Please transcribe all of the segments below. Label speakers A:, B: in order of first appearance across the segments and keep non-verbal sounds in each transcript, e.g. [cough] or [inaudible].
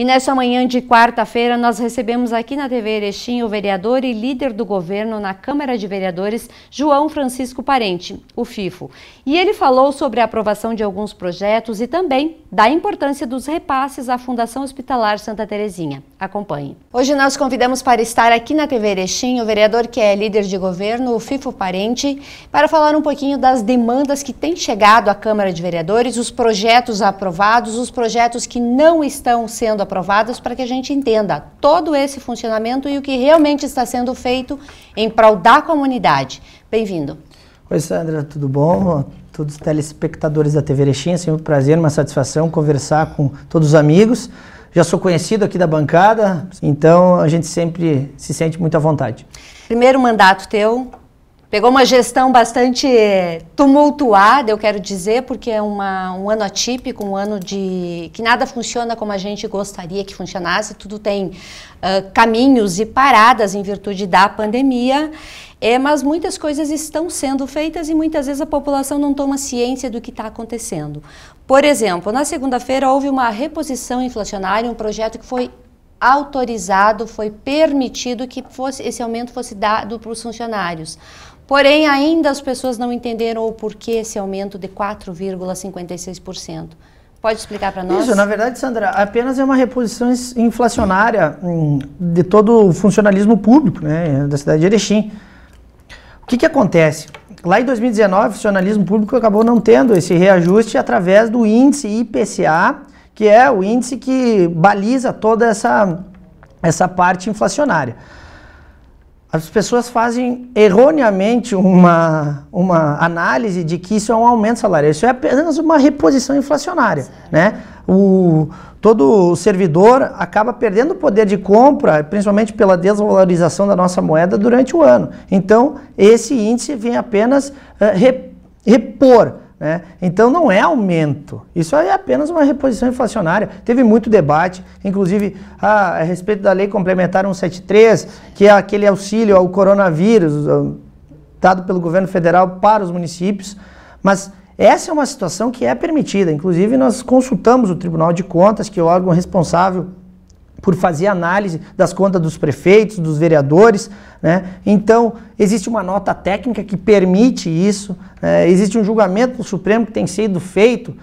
A: E nessa manhã de quarta-feira, nós recebemos aqui na TV Erechim o vereador e líder do governo na Câmara de Vereadores, João Francisco Parente, o FIFO. E ele falou sobre a aprovação de alguns projetos e também da importância dos repasses à Fundação Hospitalar Santa Terezinha. Acompanhe. Hoje nós convidamos para estar aqui na TV Erechim o vereador que é líder de governo, o Fifo Parente, para falar um pouquinho das demandas que têm chegado à Câmara de Vereadores, os projetos aprovados, os projetos que não estão sendo aprovados, para que a gente entenda todo esse funcionamento e o que realmente está sendo feito em prol da comunidade. Bem-vindo.
B: Oi, Sandra, tudo bom? Todos os telespectadores da TV Erechim, é sempre um prazer, uma satisfação conversar com todos os amigos já sou conhecido aqui da bancada, então a gente sempre se sente muito à vontade.
A: Primeiro mandato teu, Pegou uma gestão bastante tumultuada, eu quero dizer, porque é uma, um ano atípico, um ano de que nada funciona como a gente gostaria que funcionasse, tudo tem uh, caminhos e paradas em virtude da pandemia. É, mas muitas coisas estão sendo feitas e muitas vezes a população não toma ciência do que está acontecendo. Por exemplo, na segunda-feira houve uma reposição inflacionária, um projeto que foi autorizado, foi permitido que fosse, esse aumento fosse dado para os funcionários. Porém, ainda as pessoas não entenderam o porquê esse aumento de 4,56%. Pode explicar para nós? Isso, na
B: verdade, Sandra, apenas é uma reposição inflacionária hum, de todo o funcionalismo público né, da cidade de Erechim. O que, que acontece? Lá em 2019, o funcionalismo público acabou não tendo esse reajuste através do índice IPCA, que é o índice que baliza toda essa, essa parte inflacionária. As pessoas fazem erroneamente uma, uma análise de que isso é um aumento salarial. Isso é apenas uma reposição inflacionária. Né? O, todo servidor acaba perdendo o poder de compra, principalmente pela desvalorização da nossa moeda durante o ano. Então, esse índice vem apenas uh, repor né? Então não é aumento, isso é apenas uma reposição inflacionária. Teve muito debate, inclusive a, a respeito da lei complementar 173, que é aquele auxílio ao coronavírus ah, dado pelo governo federal para os municípios, mas essa é uma situação que é permitida. Inclusive, nós consultamos o Tribunal de Contas, que é o órgão responsável por fazer análise das contas dos prefeitos, dos vereadores. Né? Então, existe uma nota técnica que permite isso, né? existe um julgamento do Supremo que tem sido feito uh,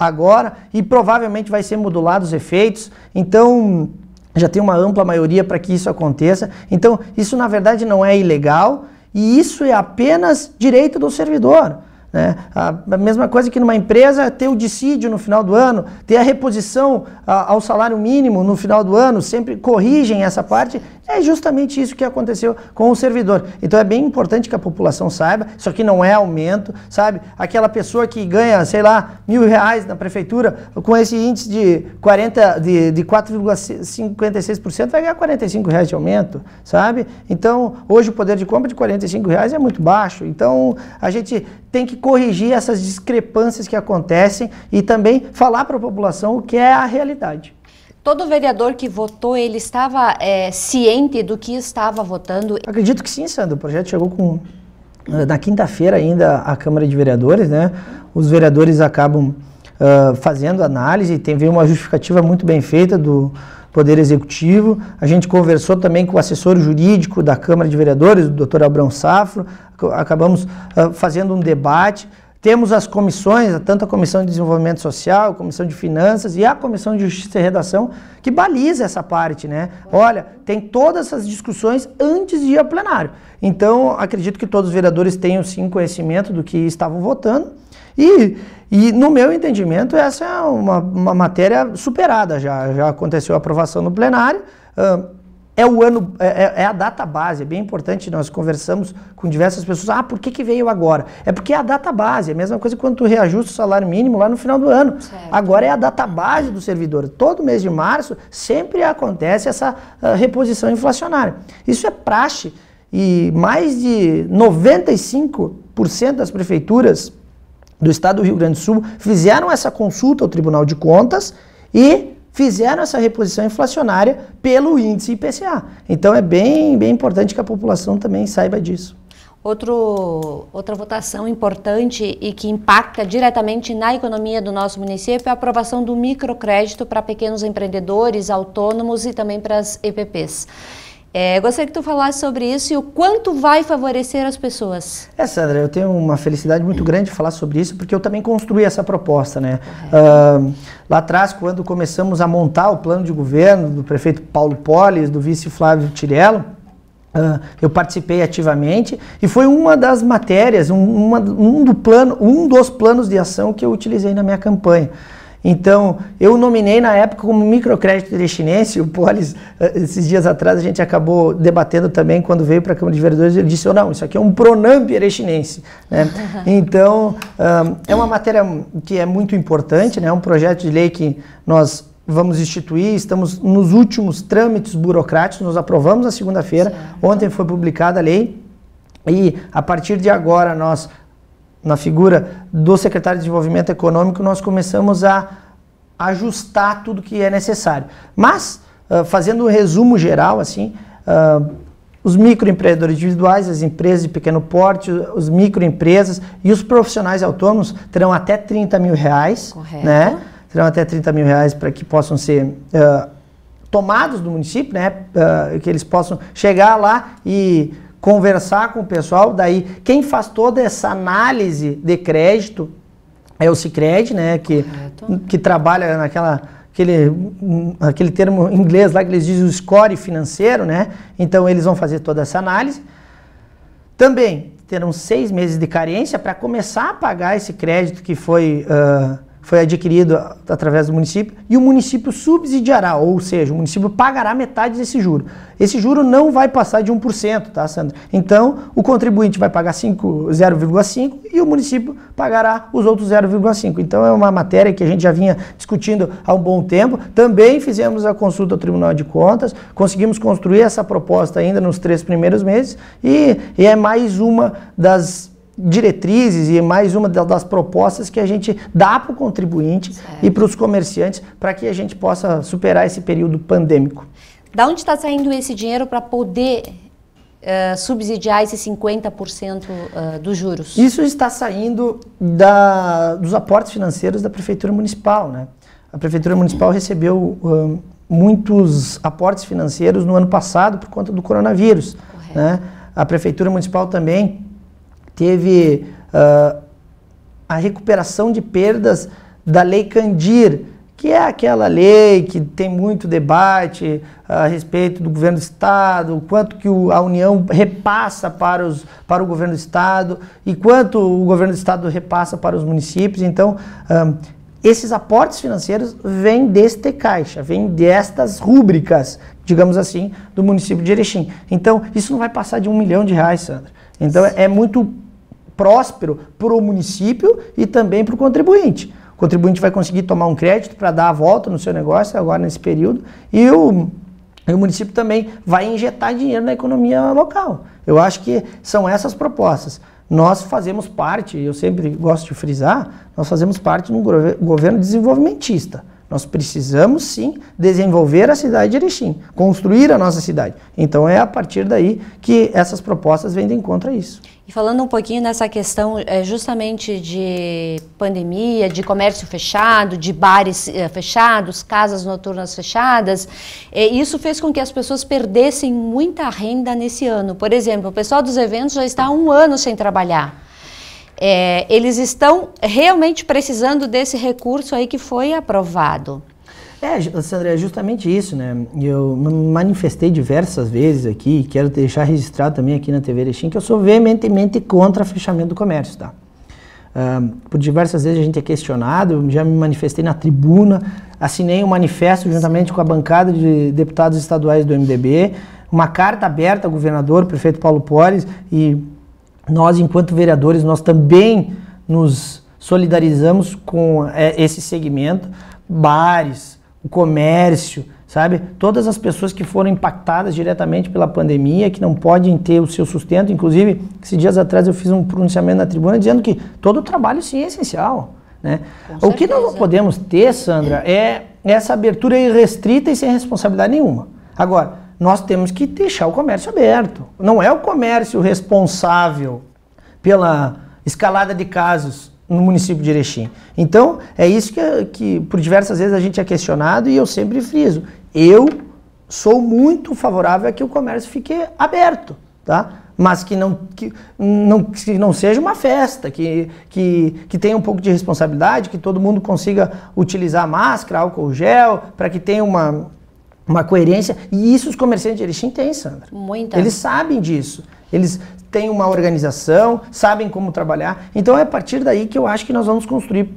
B: agora e provavelmente vai ser modulado os efeitos. Então, já tem uma ampla maioria para que isso aconteça. Então, isso na verdade não é ilegal e isso é apenas direito do servidor. Né? A mesma coisa que numa empresa ter o dissídio no final do ano, ter a reposição ao salário mínimo no final do ano, sempre corrigem essa parte é justamente isso que aconteceu com o servidor. Então é bem importante que a população saiba, isso aqui não é aumento, sabe? Aquela pessoa que ganha, sei lá, mil reais na prefeitura, com esse índice de 40, de, de 4,56%, vai ganhar 45 reais de aumento, sabe? Então, hoje o poder de compra de 45 reais é muito baixo. Então, a gente tem que corrigir essas discrepâncias que acontecem e também falar para a população o que é a realidade.
A: Todo vereador que votou, ele estava é, ciente do que estava votando? Acredito que sim, Sandro. O projeto chegou com
B: eh, na quinta-feira ainda a Câmara de Vereadores, né? Os vereadores acabam uh, fazendo análise, tem veio uma justificativa muito bem feita do Poder Executivo. A gente conversou também com o assessor jurídico da Câmara de Vereadores, o Dr. Abrão Safro. Acabamos uh, fazendo um debate. Temos as comissões, tanto a Comissão de Desenvolvimento Social, a Comissão de Finanças e a Comissão de Justiça e Redação, que baliza essa parte, né? Olha, tem todas essas discussões antes de ir ao plenário. Então, acredito que todos os vereadores tenham sim conhecimento do que estavam votando. E, e no meu entendimento, essa é uma, uma matéria superada já. Já aconteceu a aprovação no plenário. Uh, é o ano, é, é, é, a data base, é bem importante, nós conversamos com diversas pessoas, ah, por que, que veio agora? É porque é a data base, é a mesma coisa quando tu reajusta o salário mínimo lá no final do ano. Certo. Agora é a data base do servidor. Todo mês de março sempre acontece essa ah, reposição inflacionária. Isso é praxe e mais de 95% das prefeituras do estado do Rio Grande do Sul fizeram essa consulta ao Tribunal de Contas e fizeram essa reposição inflacionária pelo índice IPCA. Então é bem, bem importante que a população também saiba disso.
A: Outro, outra votação importante e que impacta diretamente na economia do nosso município é a aprovação do microcrédito para pequenos empreendedores, autônomos e também para as EPPs. É, gostaria que tu falasse sobre isso e o quanto vai favorecer as pessoas.
B: É, Sandra, eu tenho uma felicidade muito grande de falar sobre isso, porque eu também construí essa proposta, né? É. Uh, lá atrás, quando começamos a montar o plano de governo do prefeito Paulo Polis, do vice Flávio Tirello, uh, eu participei ativamente e foi uma das matérias, um, uma, um, do plano, um dos planos de ação que eu utilizei na minha campanha. Então, eu nominei na época como microcrédito destinense, o Polis, eh, esses dias atrás, a gente acabou debatendo também, quando veio para a Câmara de Vereadores, ele disse, oh, não, isso aqui é um pronamp erechinense. Né? [laughs] então, um, é uma matéria que é muito importante, né? é um projeto de lei que nós vamos instituir, estamos nos últimos trâmites burocráticos, nós aprovamos na segunda-feira, ontem foi publicada a lei, e a partir de agora nós na figura do secretário de Desenvolvimento Econômico, nós começamos a ajustar tudo que é necessário. Mas, ah, fazendo um resumo geral, assim, ah, os microempreendedores individuais, as empresas de pequeno porte, os microempresas e os profissionais autônomos terão até 30 mil reais, Correto. né? Terão até 30 mil reais para que possam ser uh, tomados do município, né? que eles possam chegar lá e conversar com o pessoal. Daí, quem faz toda essa análise de crédito é o Cicred, né? Que, que trabalha naquela aquele, aquele termo em inglês lá que eles dizem o score financeiro, né? Então eles vão fazer toda essa análise. Também terão seis meses de carência para começar a pagar esse crédito que foi uh, foi adquirido através do município, e o município subsidiará, ou seja, o município pagará metade desse juro. Esse juro não vai passar de 1%, tá, Sandra? Então, o contribuinte vai pagar 0,5% e o município pagará os outros 0,5%. Então, é uma matéria que a gente já vinha discutindo há um bom tempo. Também fizemos a consulta ao Tribunal de Contas, conseguimos construir essa proposta ainda nos três primeiros meses, e, e é mais uma das diretrizes e mais uma das propostas que a gente dá para o contribuinte certo. e para os comerciantes para que a gente possa superar esse período pandêmico.
A: Da onde está saindo esse dinheiro para poder uh, subsidiar esses 50% uh, dos juros?
B: Isso está saindo da, dos aportes financeiros da Prefeitura Municipal. Né? A Prefeitura Municipal recebeu uh, muitos aportes financeiros no ano passado por conta do coronavírus. Né? A Prefeitura Municipal também teve uh, a recuperação de perdas da Lei Candir, que é aquela lei que tem muito debate a respeito do governo do Estado, quanto que a União repassa para, os, para o governo do Estado e quanto o governo do Estado repassa para os municípios. Então, um, esses aportes financeiros vêm deste caixa, vêm destas rúbricas, digamos assim, do município de Erechim. Então, isso não vai passar de um milhão de reais, Sandra. Então, é, é muito próspero para o município e também para o contribuinte. O contribuinte vai conseguir tomar um crédito para dar a volta no seu negócio agora nesse período e o, e o município também vai injetar dinheiro na economia local. Eu acho que são essas propostas nós fazemos parte, eu sempre gosto de frisar, nós fazemos parte de um governo desenvolvimentista. Nós precisamos sim desenvolver a cidade de Erechim, construir a nossa cidade. Então é a partir daí que essas propostas vendem contra
A: isso. E falando um pouquinho nessa questão é, justamente de pandemia, de comércio fechado, de bares eh, fechados, casas noturnas fechadas, é, isso fez com que as pessoas perdessem muita renda nesse ano. Por exemplo, o pessoal dos eventos já está há um ano sem trabalhar é, eles estão realmente precisando desse recurso aí que foi aprovado.
B: É, Sandra, é justamente isso, né? Eu manifestei diversas vezes aqui, quero deixar registrado também aqui na TV Erechim, que eu sou veementemente contra o fechamento do comércio, tá? Uh, por diversas vezes a gente é questionado, já me manifestei na tribuna, assinei um manifesto juntamente com a bancada de deputados estaduais do MDB, uma carta aberta ao governador, prefeito Paulo Pores e nós, enquanto vereadores, nós também nos solidarizamos com é, esse segmento, bares, o comércio, sabe? Todas as pessoas que foram impactadas diretamente pela pandemia, que não podem ter o seu sustento, inclusive, esses dias atrás eu fiz um pronunciamento na tribuna dizendo que todo trabalho sim é essencial, né? O que nós não podemos ter, Sandra, é essa abertura irrestrita e sem responsabilidade nenhuma. Agora, nós temos que deixar o comércio aberto. Não é o comércio responsável pela escalada de casos no município de Erechim. Então, é isso que, que por diversas vezes a gente é questionado e eu sempre friso. Eu sou muito favorável a que o comércio fique aberto, tá? Mas que não, que não, que não seja uma festa, que, que, que tenha um pouco de responsabilidade, que todo mundo consiga utilizar máscara, álcool gel, para que tenha uma, uma coerência. E isso os comerciantes de Erechim têm, Sandra.
A: Muita. Eles
B: sabem disso. Eles têm uma organização, sabem como trabalhar. Então é a partir daí que eu acho que nós vamos construir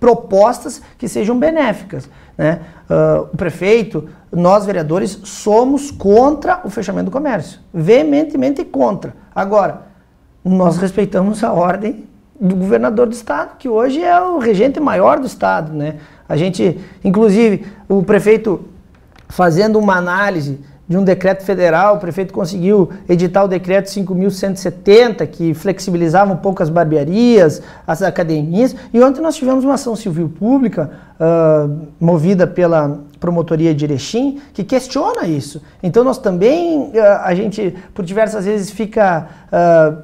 B: propostas que sejam benéficas. Né? Uh, o prefeito, nós vereadores, somos contra o fechamento do comércio. Veementemente contra. Agora, nós respeitamos a ordem do governador do estado, que hoje é o regente maior do estado. Né? A gente, inclusive, o prefeito fazendo uma análise de um decreto federal, o prefeito conseguiu editar o decreto 5.170, que flexibilizava um pouco as barbearias, as academias. E ontem nós tivemos uma ação civil pública uh, movida pela promotoria de Erechim, que questiona isso. Então nós também, uh, a gente por diversas vezes fica uh, ah,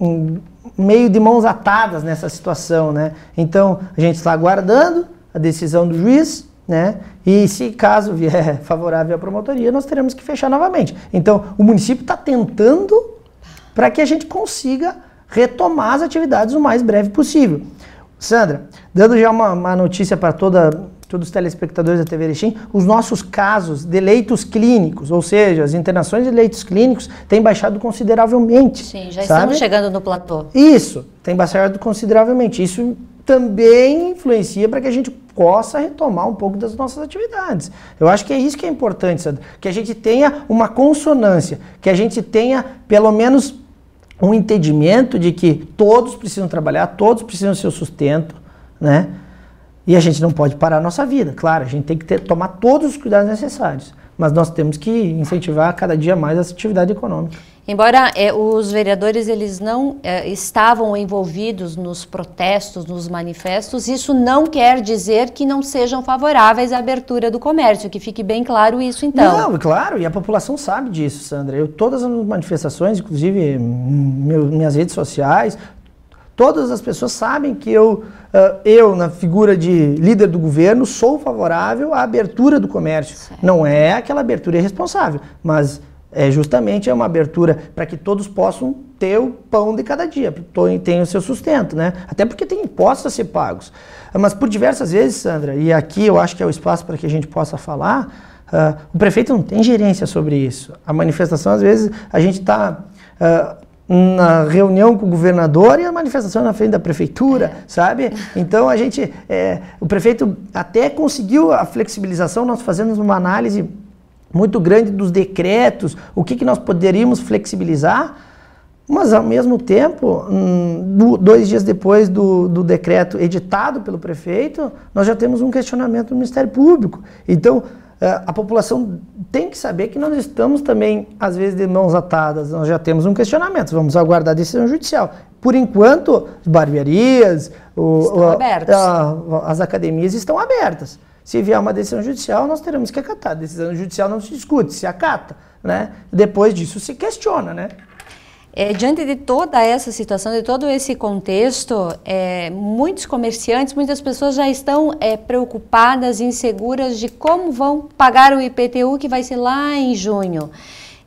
B: um, meio de mãos atadas nessa situação. Né? Então a gente está aguardando a decisão do juiz, né? E se caso vier [laughs] favorável à promotoria, nós teremos que fechar novamente. Então, o município está tentando para que a gente consiga retomar as atividades o mais breve possível. Sandra, dando já uma, uma notícia para toda todos os telespectadores da TV Erechim, os nossos casos de leitos clínicos, ou seja, as internações de leitos clínicos, têm baixado consideravelmente. Sim, já sabe? estamos chegando no platô. Isso, tem baixado consideravelmente. Isso também influencia para que a gente possa retomar um pouco das nossas atividades. Eu acho que é isso que é importante, que a gente tenha uma consonância, que a gente tenha pelo menos um entendimento de que todos precisam trabalhar, todos precisam do seu sustento, né? E a gente não pode parar a nossa vida, claro, a gente tem que ter, tomar todos os cuidados necessários, mas nós temos que incentivar cada dia mais essa atividade econômica.
A: Embora é, os vereadores eles não é, estavam envolvidos nos protestos, nos manifestos, isso não quer dizer que não sejam favoráveis à abertura do comércio, que fique bem claro isso então. Não,
B: claro, e a população sabe disso, Sandra. Eu, todas as manifestações, inclusive meu, minhas redes sociais, Todas as pessoas sabem que eu, eh, eu, na figura de líder do governo, sou favorável à abertura do comércio. Certo. Não é aquela abertura irresponsável, mas é justamente é uma abertura para que todos possam ter o pão de cada dia, tenham o seu sustento, né? Até porque tem impostos a ser pagos. Mas por diversas vezes, Sandra, e aqui eu acho que é o espaço para que a gente possa falar, uh, o prefeito não tem gerência sobre isso. A manifestação, às vezes, a gente está... Uh, eh, na reunião com o governador e a manifestação na frente da prefeitura, é. sabe? Então a gente, é, o prefeito até conseguiu a flexibilização, nós fazemos uma análise muito grande dos decretos, o que, que nós poderíamos flexibilizar, mas ao mesmo tempo, hum, dois dias depois do, do, decreto editado pelo prefeito, nós já temos um questionamento do Ministério Público. Então, eh, a população tem que saber que nós estamos também, às vezes, de mãos atadas, nós já temos um questionamento, vamos aguardar a decisão judicial. Por enquanto, as barbearias, o, a, a, as academias estão abertas. Se vier uma decisão judicial, nós teremos que acatar. decisão judicial não
A: se discute, se
B: acata. Né? Depois disso se questiona, né?
A: É, diante de toda essa situação, de todo esse contexto, é, muitos comerciantes, muitas pessoas já estão é, preocupadas, inseguras de como vão pagar o IPTU que vai ser lá em junho.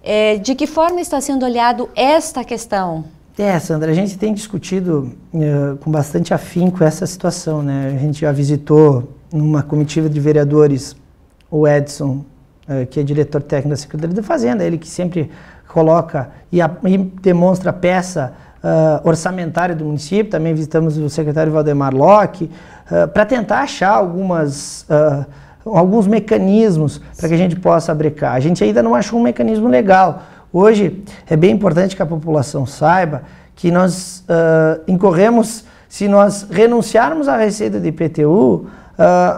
A: É, de que forma está sendo olhado esta questão?
B: É, Sandra, a gente tem discutido é, com bastante afinco essa situação, né? A gente já visitou numa comitiva de vereadores o Edson, é, que é diretor técnico da Secretaria da Fazenda, ele que sempre coloca e, a, e demonstra a peça uh, orçamentária do município, também visitamos o secretário Valdemar Locke, uh, ah, para tentar achar algumas, uh, alguns mecanismos para que a gente possa brecar. A gente ainda não achou um mecanismo legal. Hoje é bem importante que a população saiba que nós incorremos, se nós renunciarmos à receita de IPTU,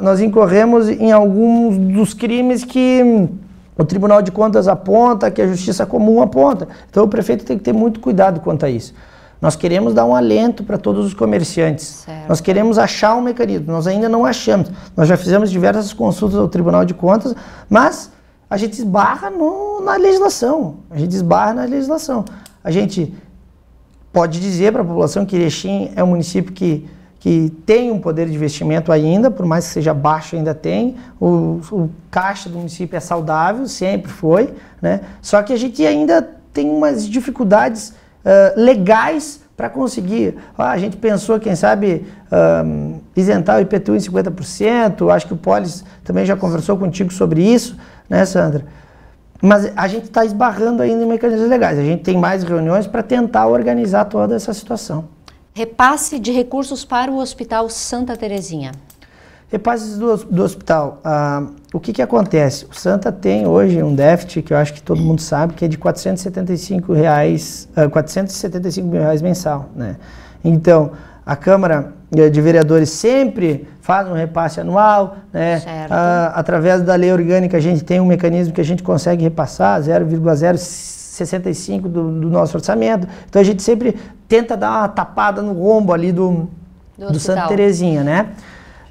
B: nós incorremos em alguns dos crimes que o Tribunal de Contas aponta, que a Justiça Comum aponta. Então o prefeito tem que ter muito cuidado quanto a isso. Nós queremos dar um alento para todos os comerciantes. Certo. Nós queremos achar um mecanismo. Nós ainda não achamos. Nós já fizemos diversas consultas ao Tribunal de Contas, mas a gente esbarra no, na legislação. A gente esbarra na legislação. A gente pode dizer para a população que Erechim é um município que que tem um poder de investimento ainda, por mais que seja baixo, ainda tem. O, o, caixa do município é saudável, sempre foi, né? Só que a gente ainda tem umas dificuldades uh, legais para conseguir. Ah, a gente pensou, quem sabe, isentar o IPTU em 50%, acho que o Polis também já conversou contigo sobre isso, né, Sandra? Mas a gente está esbarrando ainda em mecanismos legais. A gente tem mais reuniões para tentar organizar toda essa situação.
A: Repasse de recursos para o Hospital Santa Terezinha.
B: Repasses do, do hospital. Ah, o que, que acontece? O Santa tem hoje um déficit que eu acho que todo mundo sabe, que é de 475, reais, ah, 475 mil reais mensal. Né? Então, a Câmara eh, de Vereadores sempre faz um repasse anual, né? Ah, através da lei orgânica a gente tem um mecanismo que a gente consegue repassar 0,05 65 do, do nosso orçamento. Então a gente sempre tenta dar uma tapada no rombo ali do,
A: do, do Santa Terezinha,
B: né?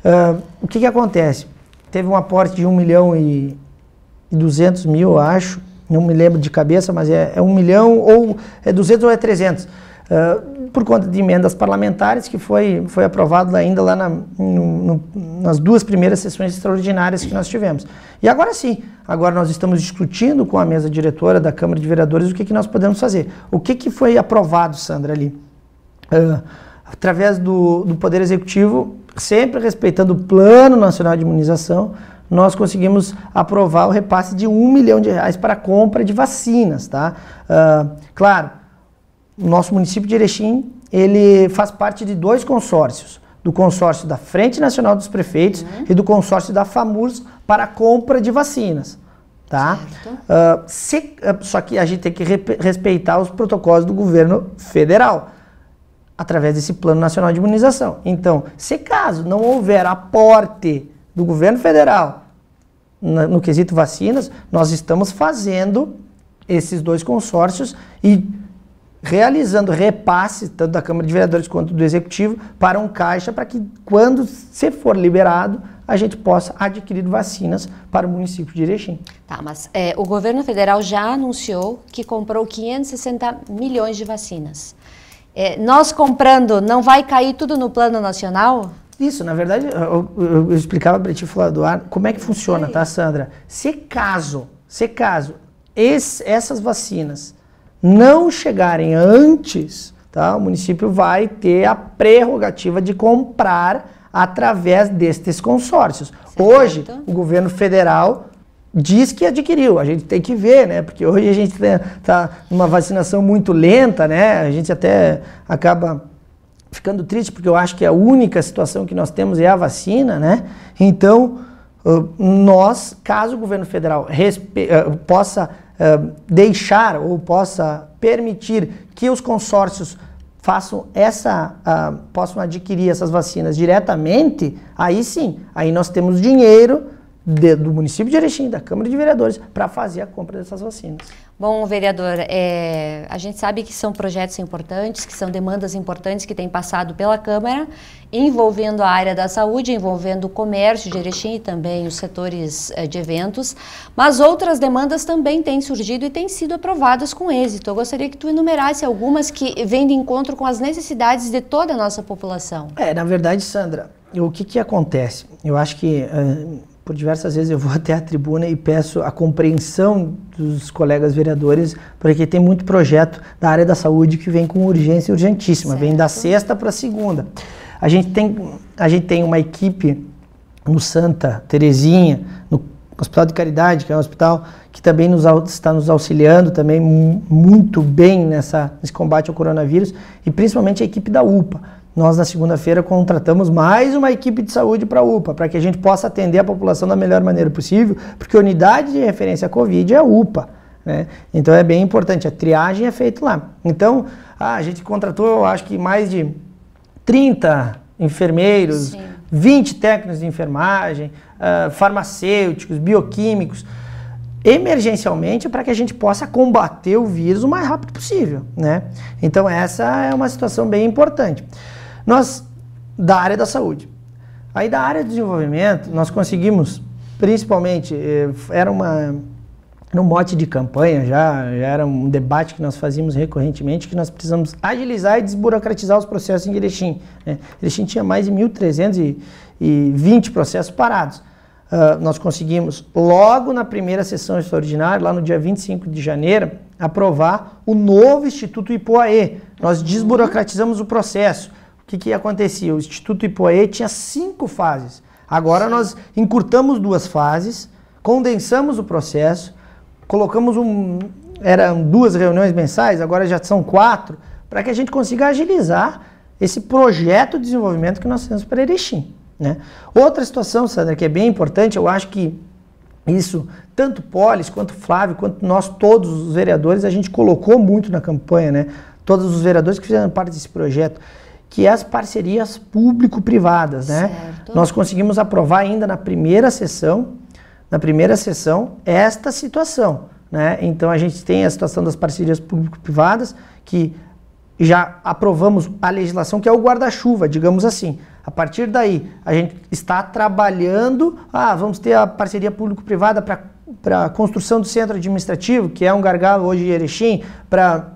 B: Uh, o que que acontece? Teve um aporte de 1 milhão e, e 200 mil, eu acho. Não me lembro de cabeça, mas é, é 1 milhão ou é 200 ou é 300 ah, por conta de emendas parlamentares, que foi, foi aprovado ainda lá na, no, no, nas duas primeiras sessões extraordinárias que nós tivemos. E agora sim, agora nós estamos discutindo com a mesa diretora da Câmara de Vereadores o que, que nós podemos fazer. O que, que foi aprovado, Sandra, ali? Uh, através do, do Poder Executivo, sempre respeitando o Plano Nacional de Imunização, nós conseguimos aprovar o repasse de um milhão de reais para a compra de vacinas, tá? Uh, claro, o nosso município de Erechim, ele faz parte de dois consórcios, do consórcio da Frente Nacional dos Prefeitos uhum. e do consórcio da FAMURS para compra de vacinas. Tá? Uh, se, uh, só que a gente tem que respeitar os protocolos do governo federal através desse Plano Nacional de Imunização. Então, se caso não houver aporte do governo federal no, no quesito vacinas, nós estamos fazendo esses dois consórcios e realizando repasse, tanto da Câmara de Vereadores quanto do Executivo, para um caixa, para que quando se for liberado, a gente possa adquirir vacinas para o município de Erechim.
A: Tá, mas é, o governo federal já anunciou que comprou 560 milhões de vacinas. É, nós comprando, não vai cair tudo no plano nacional? Isso, na verdade,
B: eu, eu, eu explicava para ti falar do ar como é que funciona, tá, Sandra? Se caso, se caso, esse, essas vacinas não chegarem antes, tá, o município vai ter a prerrogativa de comprar através destes consórcios. Certo. Hoje, o governo federal diz que adquiriu. A gente tem que ver, né? Porque hoje a gente está numa vacinação muito lenta, né? A gente até acaba ficando triste porque eu acho que a única situação que nós temos é a vacina, né? Então, nós, caso o governo federal possa deixar ou possa permitir que os consórcios façam essa, uh, possam adquirir essas vacinas diretamente, aí sim, aí nós temos dinheiro de, do município de Erechim, da Câmara de Vereadores, para
A: fazer a compra dessas vacinas. Bom, vereador, é, a gente sabe que são projetos importantes, que são demandas importantes que têm passado pela Câmara, envolvendo a área da saúde, envolvendo o comércio de Erechim e também os setores é, de eventos, mas outras demandas também têm surgido e têm sido aprovadas com êxito. Eu gostaria que tu enumerasse algumas que vêm de encontro com as necessidades de toda a nossa população. É, na
B: verdade, Sandra, o que, que acontece? Eu acho que... Uh, por diversas vezes eu vou [laughs] até a tribuna e peço a compreensão dos colegas vereadores, porque tem muito projeto da área da saúde que vem com urgência urgentíssima, certo. vem da sexta para a segunda. A gente, tem, a gente tem uma equipe no Santa Terezinha, no Hospital de Caridade, que é um hospital que também nos, está nos auxiliando também muito bem nessa, nesse combate ao coronavírus, e principalmente a equipe da UPA nós na segunda-feira contratamos mais uma equipe de saúde para a UPA, para que a gente possa atender a população da melhor maneira possível, porque a unidade de referência à Covid é a UPA. Né? Então é bem importante, a triagem é feita lá. Então, ah, a gente contratou, eu acho que mais de 30 enfermeiros, Sim. 20 técnicos de enfermagem, uh, farmacêuticos, bioquímicos emergencialmente para que a gente possa combater o vírus o mais rápido possível, né? Então essa é uma situação bem importante. Nós, da área da saúde. Aí da área do desenvolvimento, nós conseguimos, principalmente, eh, era uma um mote de campanha já, já era um debate que nós fazíamos recorrentemente, que nós precisamos agilizar e desburocratizar os processos em Erechim. Né? Erechim tinha mais de 1.320 processos parados. Uh, nós conseguimos, logo na primeira sessão extraordinária, lá no dia 25 de janeiro, aprovar o novo Instituto IPOAE. Nós desburocratizamos o processo o que, que acontecia? O Instituto Ipoê tinha cinco fases. Agora Sim. nós encurtamos duas fases, condensamos o processo, colocamos um. Eram duas reuniões mensais, agora já são quatro, para que a gente consiga agilizar esse projeto de desenvolvimento que nós temos para Erechim. Né? Outra situação, Sandra, que é bem importante, eu acho que isso, tanto Polis, quanto Flávio, quanto nós todos os vereadores, a gente colocou muito na campanha, né? Todos os vereadores que fizeram parte desse projeto que é as parcerias público-privadas, né? Certo. Nós conseguimos aprovar ainda na primeira sessão, na primeira sessão, esta situação, né? Então a gente tem a situação das parcerias público-privadas, que já aprovamos a legislação que é o guarda-chuva, digamos assim. A partir daí, a gente está trabalhando, ah, vamos ter a parceria público-privada para a construção do centro administrativo, que é um gargalo hoje em Erechim, para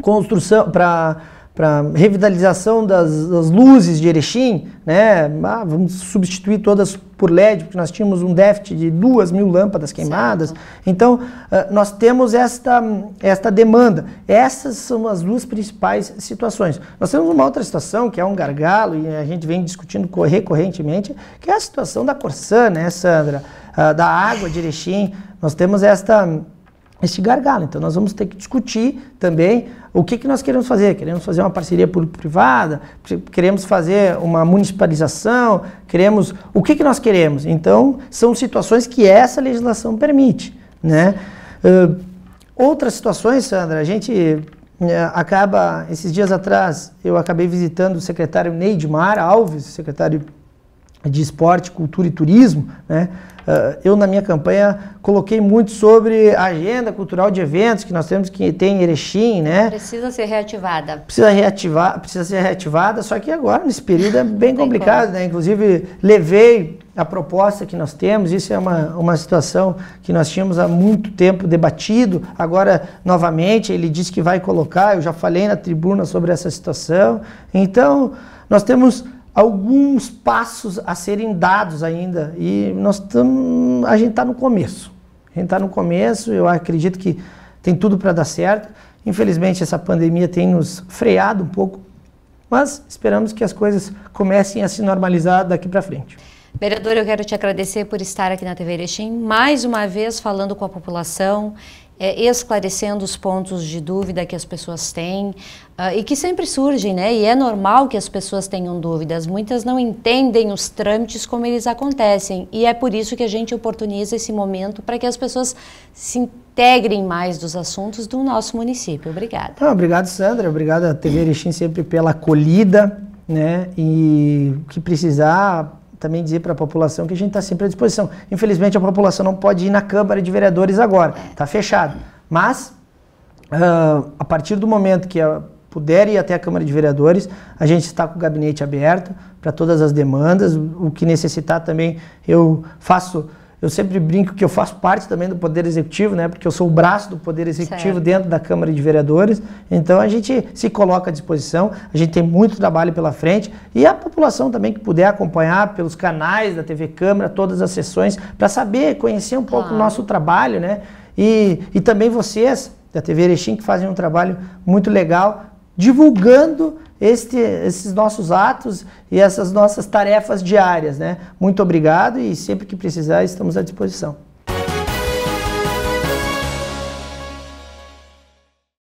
B: construção, para para revitalização das, das, luzes de Erechim, né? Ah, vamos substituir todas por LED, porque nós tínhamos um déficit de duas mil lâmpadas queimadas. Certo. Então, ah, nós temos esta, esta demanda. Essas são as duas principais situações. Nós temos uma outra situação, que é um gargalo, e a gente vem discutindo recorrentemente, que é a situação da Corsã, né, Sandra? Ah, da água de Erechim. Nós temos esta este gargalo. Então nós vamos ter que discutir também o que, que nós queremos fazer. Queremos fazer uma parceria público-privada, queremos fazer uma municipalização, queremos. O que, que nós queremos? Então, são situações que essa legislação permite. Né? Uh, outras situações, Sandra, a gente uh, acaba, esses dias atrás, eu acabei visitando o secretário Neidmar Alves, secretário de esporte, cultura e turismo, né? Ah, eu na minha campanha coloquei muito sobre a agenda cultural de eventos que nós temos que tem em Erechim, né?
A: Precisa ser reativada. Precisa
B: reativar, precisa ser reativada, só que agora nesse período é bem complicado, como. né? Inclusive levei a proposta que nós temos, isso é uma, uma situação que nós tínhamos há muito tempo debatido, agora novamente ele disse que vai colocar, eu já falei na tribuna sobre essa situação. Então, nós temos alguns passos a serem dados ainda e nós estamos a gente está no começo. A gente está no começo, eu acredito que tem tudo para dar certo. Infelizmente, essa pandemia tem nos freado um pouco, mas esperamos que as coisas comecem a se normalizar daqui para frente.
A: Vereador, eu quero te agradecer por estar aqui na TV Erechim, mais uma vez falando com a população é, esclarecendo os pontos de dúvida que as pessoas têm uh, e que sempre surgem, né? E é normal que as pessoas tenham dúvidas. Muitas não entendem os trâmites como eles acontecem e é por isso que a gente oportuniza esse momento para que as pessoas se integrem mais dos assuntos do nosso município. Obrigada.
B: Ah, obrigado, Sandra. Obrigado à TV Erechim sempre pela acolhida, né? E que precisar também dizer para a população que a gente está sempre à disposição. Infelizmente, a população não pode ir na Câmara de Vereadores agora, está fechado. Mas, uh, a partir do momento que a, puder ir até a Câmara de Vereadores, a gente está com o gabinete aberto para todas as demandas, o que necessitar também eu faço eu sempre brinco que eu faço parte também do Poder Executivo, né? Porque eu sou o braço do Poder Executivo certo. dentro da Câmara de Vereadores. Então a gente se coloca à disposição, a gente tem muito trabalho pela frente e a população também que puder acompanhar pelos canais da TV Câmara, todas as sessões, para saber, conhecer um pouco o nosso trabalho, né? E, e também vocês da TV Erechim que fazem um trabalho muito legal divulgando este, esses nossos atos e essas nossas tarefas diárias. Né? Muito obrigado e sempre que precisar estamos à disposição.